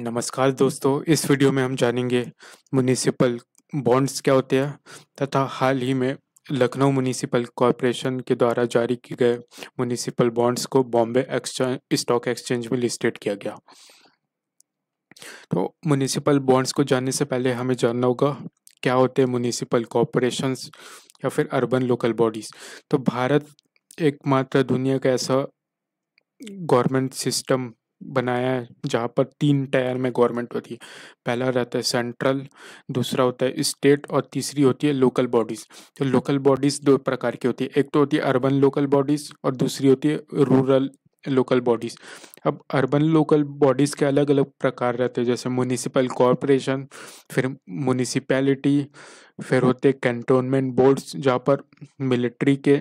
नमस्कार दोस्तों इस वीडियो में हम जानेंगे म्यूनिसिपल बॉन्ड्स क्या होते हैं तथा हाल ही में लखनऊ म्यूनिसिपल कॉरपोरेशन के द्वारा जारी किए गए म्यूनिसिपल बॉन्ड्स को बॉम्बे एक्सचेंज स्टॉक एक्सचेंज में लिस्टेड किया गया तो म्यूनिसिपल बॉन्ड्स को जानने से पहले हमें जानना होगा क्या होते हैं म्यूनिसिपल कॉरपोरेशंस या फिर अर्बन लोकल बॉडीज़ तो भारत एकमात्र दुनिया का ऐसा गवर्नमेंट सिस्टम बनाया है जहाँ पर तीन टायर में गवर्नमेंट होती है पहला रहता है सेंट्रल दूसरा होता है स्टेट और तीसरी होती है लोकल बॉडीज़ तो लोकल बॉडीज़ दो प्रकार की होती है एक तो होती है अर्बन लोकल बॉडीज़ और दूसरी होती है रूरल लोकल बॉडीज़ अब अर्बन लोकल बॉडीज़ के अलग अलग प्रकार रहते हैं जैसे म्यूनिसिपल कॉरपोरेशन फिर म्यूनिसिपैलिटी फिर होते कैंटोनमेंट बोर्ड्स जहाँ पर मिलिट्री के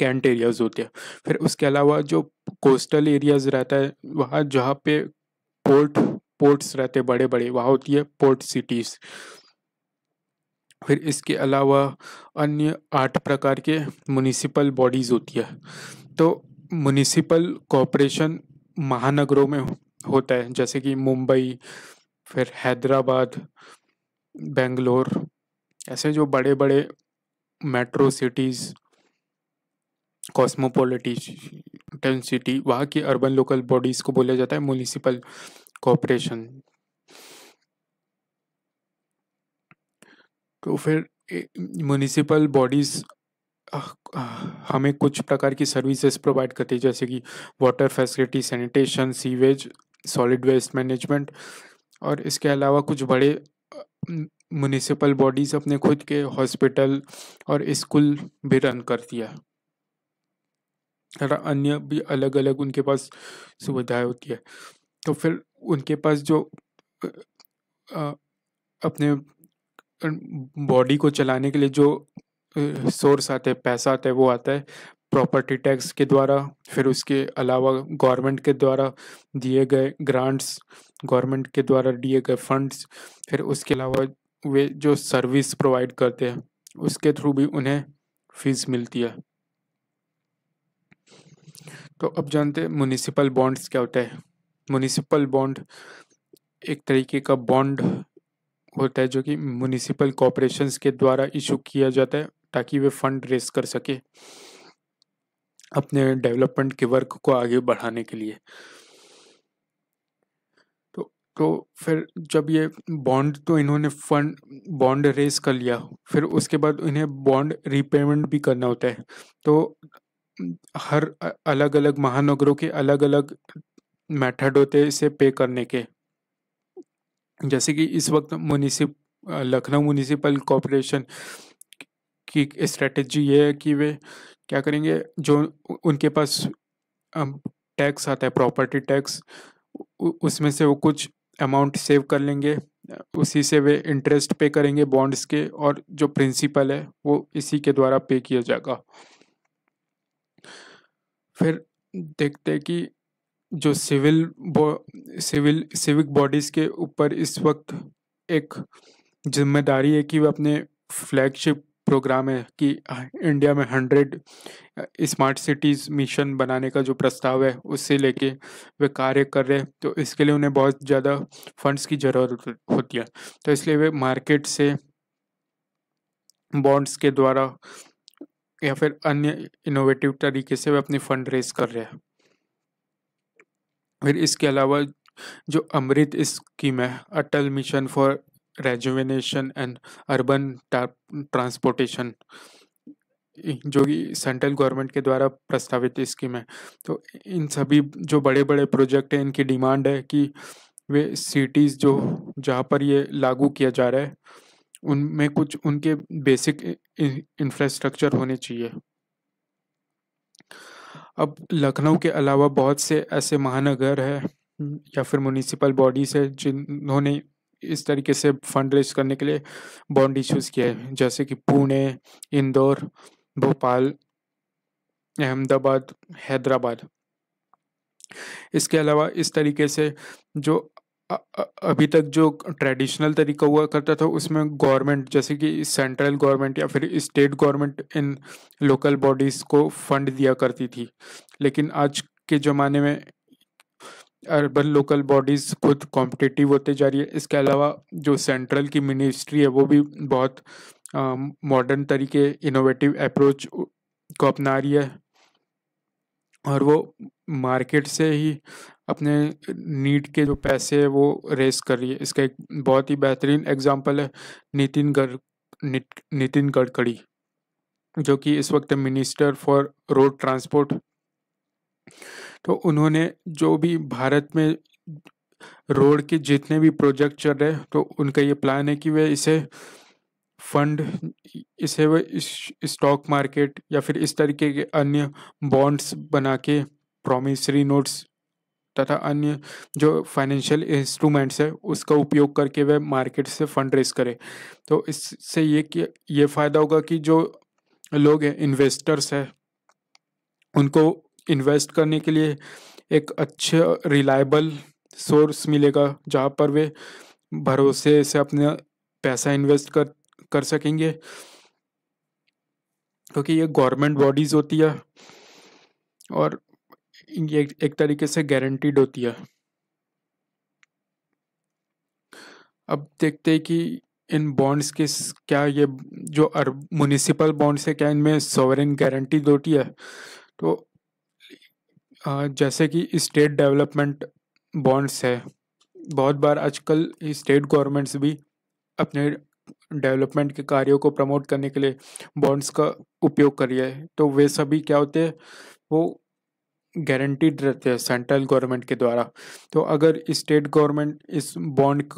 कैंट एरियाज होते हैं फिर उसके अलावा जो कोस्टल एरियाज रहता है वहाँ जहाँ पे पोर्ट पोर्ट्स रहते हैं बड़े बड़े वहाँ होती है पोर्ट सिटीज़ फिर इसके अलावा अन्य आठ प्रकार के म्यूनिसिपल बॉडीज़ होती है तो म्यूनिसिपल कॉरपोरेशन महानगरों में होता है जैसे कि मुंबई फिर हैदराबाद बेंगलोर ऐसे जो बड़े बड़े मेट्रो सिटीज़ कॉस्मोपोलिटन सिटी वहाँ की अर्बन लोकल बॉडीज़ को बोला जाता है म्यूनिसिपल कॉपरेशन तो फिर म्यूनिसिपल बॉडीज़ हमें कुछ प्रकार की सर्विसेज प्रोवाइड करती है जैसे कि water facility sanitation sewage solid waste management और इसके अलावा कुछ बड़े म्यूनिसिपल बॉडीज़ अपने खुद के हॉस्पिटल और स्कूल भी रन करती है अन्य भी अलग अलग उनके पास सुविधाएं होती है तो फिर उनके पास जो आ, अपने बॉडी को चलाने के लिए जो सोर्स आते हैं पैसा आता है वो आता है प्रॉपर्टी टैक्स के द्वारा फिर उसके अलावा गवर्नमेंट के द्वारा दिए गए ग्रांट्स गवर्नमेंट के द्वारा दिए गए फंड्स फिर उसके अलावा वे जो सर्विस प्रोवाइड करते हैं उसके थ्रू भी उन्हें फीस मिलती है तो अब जानते हैं म्यूनिसिपल बॉन्ड्स क्या होता है म्यूनिसिपल बॉन्ड एक तरीके का बॉन्ड होता है जो कि म्यूनिसिपल कॉरपोरेशन के द्वारा इशू किया जाता है ताकि वे फंड रेस कर सके अपने डेवलपमेंट के वर्क को आगे बढ़ाने के लिए तो तो फिर जब ये बॉन्ड तो इन्होंने फंड बॉन्ड रेस कर लिया फिर उसके बाद इन्हें बॉन्ड रीपेमेंट भी करना होता है तो हर अलग अलग महानगरों के अलग अलग मेथड होते हैं इसे पे करने के जैसे कि इस वक्त म्यूनिसिप लखनऊ म्यूनिसिपल कॉरपोरेशन की स्ट्रेटजी ये है कि वे क्या करेंगे जो उनके पास टैक्स आता है प्रॉपर्टी टैक्स उसमें से वो कुछ अमाउंट सेव कर लेंगे उसी से वे इंटरेस्ट पे करेंगे बॉन्ड्स के और जो प्रिंसिपल है वो इसी के द्वारा पे किया जाएगा फिर देखते कि जो सिविल सिविल सिविक बॉडीज़ के ऊपर इस वक्त एक जिम्मेदारी है कि वे अपने फ्लैगशिप प्रोग्राम है कि इंडिया में हंड्रेड स्मार्ट सिटीज़ मिशन बनाने का जो प्रस्ताव है उससे लेके वे कार्य कर रहे हैं तो इसके लिए उन्हें बहुत ज़्यादा फंड्स की ज़रूरत होती है तो इसलिए वे मार्केट से बॉन्ड्स के द्वारा या फिर अन्य इनोवेटिव तरीके से वे अपनी फंड रेज कर रहे हैं फिर इसके अलावा जो अमृत स्कीम है Atal mission for rejuvenation and urban transportation जो कि सेंट्रल गवर्नमेंट के द्वारा प्रस्तावित स्कीम है तो इन सभी जो बड़े बड़े प्रोजेक्ट हैं इनकी डिमांड है कि वे सिटीज़ जो जहाँ पर ये लागू किया जा रहा है उनमें कुछ उनके बेसिक इंफ्रास्ट्रक्चर होने चाहिए अब लखनऊ के अलावा बहुत से ऐसे महानगर हैं या फिर म्यूनिसिपल बॉडीज़ है जिन्होंने इस तरीके से फंड रेज करने के लिए बॉन्ड इश्यूज़ किया है जैसे कि पुणे इंदौर भोपाल अहमदाबाद हैदराबाद इसके अलावा इस तरीके से जो अभी तक जो ट्रेडिशनल तरीका हुआ करता था उसमें गवर्नमेंट जैसे कि सेंट्रल गवर्नमेंट या फिर स्टेट गवर्नमेंट इन लोकल बॉडीज़ को फंड दिया करती थी लेकिन आज के ज़माने में अर्बन लोकल बॉडीज़ खुद कॉम्पिटिटिव होते जा रही है इसके अलावा जो सेंट्रल की मिनिस्ट्री है वो भी बहुत मॉडर्न तरीके इनोवेटिव अप्रोच को अपना रही है और वो मार्केट से ही अपने नीट के जो पैसे है वो रेस कर रही है इसका एक बहुत ही बेहतरीन एग्जाम्पल है नितिन गड नितिन गडकरी जो कि इस वक्त मिनिस्टर फॉर रोड ट्रांसपोर्ट तो उन्होंने जो भी भारत में रोड के जितने भी प्रोजेक्ट चल रहे तो उनका ये प्लान है कि वे इसे फंड इसे वे स्टॉक मार्केट या फिर इस तरीके के अन्य बॉन्ड्स बना के प्रोमिसरी नोट्स तथा अन्य जो फाइनेंशियल इंस्ट्रूमेंट्स है उसका उपयोग करके वह मार्केट से फंड रेस करे तो इससे ये कि ये फ़ायदा होगा कि जो लोग हैं इन्वेस्टर्स हैं उनको इन्वेस्ट करने के लिए एक अच्छे रिलायबल सोर्स मिलेगा जहाँ पर वे भरोसे से अपना पैसा इन्वेस्ट कर कर सकेंगे क्योंकि ये गवर्नमेंट बॉडीज़ होती है और ये एक तरीके से गारंटीड होती है अब देखते हैं कि इन बॉन्ड्स के क्या ये जो अरब म्यूनिसिपल बॉन्ड्स है क्या इनमें सॉवरेन गारंटी होती है तो जैसे कि स्टेट डेवलपमेंट बॉन्ड्स है बहुत बार आजकल स्टेट गवर्नमेंट्स भी अपने डेवलपमेंट के कार्यों को प्रमोट करने के लिए बॉन्ड्स का उपयोग कर रही है तो वे सभी क्या होते हैं वो गारंटीड रहते हैं सेंट्रल गवर्नमेंट के द्वारा तो अगर स्टेट गवर्नमेंट इस बॉन्ड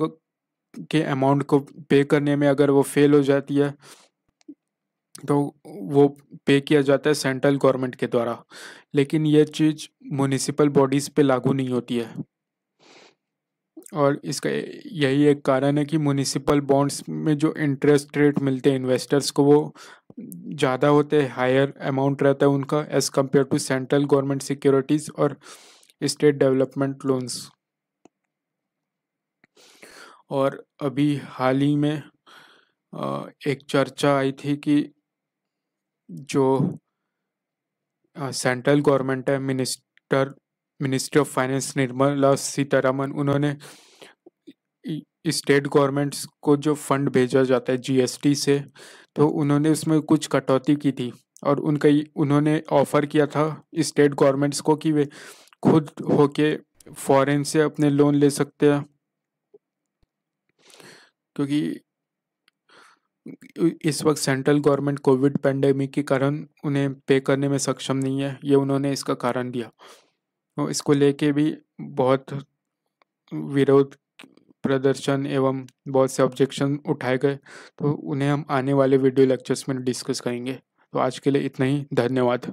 के अमाउंट को पे करने में अगर वो फेल हो जाती है तो वो पे किया जाता है सेंट्रल गवर्नमेंट के द्वारा लेकिन ये चीज़ म्यूनिसिपल बॉडीज़ पे लागू नहीं होती है और इसका यही एक कारण है कि म्यूनिसिपल बॉन्ड्स में जो इंटरेस्ट रेट मिलते हैं इन्वेस्टर्स को वो ज़्यादा होते हैं हायर अमाउंट रहता है उनका as compared to central government securities और स्टेट डेवलपमेंट लोन्स और अभी हाल ही में एक चर्चा आई थी कि जो सेंट्रल गवर्नमेंट है minister ministry of finance Nirmala Sitharaman उन्होंने स्टेट गवर्नमेंट्स को जो फंड भेजा जाता है जीएसटी से तो उन्होंने उसमें कुछ कटौती की थी और उनका उन्होंने ऑफर किया था स्टेट गवर्नमेंट्स को कि वे खुद होके फॉरेन से अपने लोन ले सकते हैं क्योंकि इस वक्त सेंट्रल गवर्नमेंट कोविड पेंडेमिक के कारण उन्हें पे करने में सक्षम नहीं है ये उन्होंने इसका कारण दिया इसको लेके भी बहुत विरोध प्रदर्शन एवं बहुत से ऑब्जेक्शन उठाए गए तो उन्हें हम आने वाले वीडियो लेक्चर्स में डिस्कस करेंगे तो आज के लिए इतना ही धन्यवाद